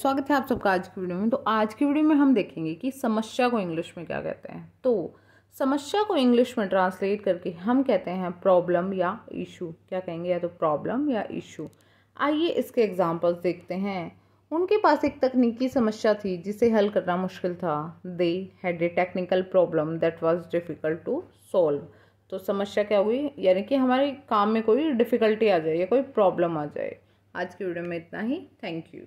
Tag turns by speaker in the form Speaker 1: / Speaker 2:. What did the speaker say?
Speaker 1: स्वागत है आप सबका आज की वीडियो में तो आज की वीडियो में हम देखेंगे कि समस्या को इंग्लिश में क्या कहते हैं तो समस्या को इंग्लिश में ट्रांसलेट करके हम कहते हैं प्रॉब्लम या इशू क्या कहेंगे या तो प्रॉब्लम या इशू आइए इसके एग्जांपल्स देखते हैं उनके पास एक तकनीकी समस्या थी जिसे हल करना मुश्किल था they had a technical problem that was difficult to solve तो समस्या क्या हुई यानी कि हमारे काम में कोई डिफ़िकल्टी आ जाए या कोई प्रॉब्लम आ जाए आज की वीडियो में इतना ही थैंक यू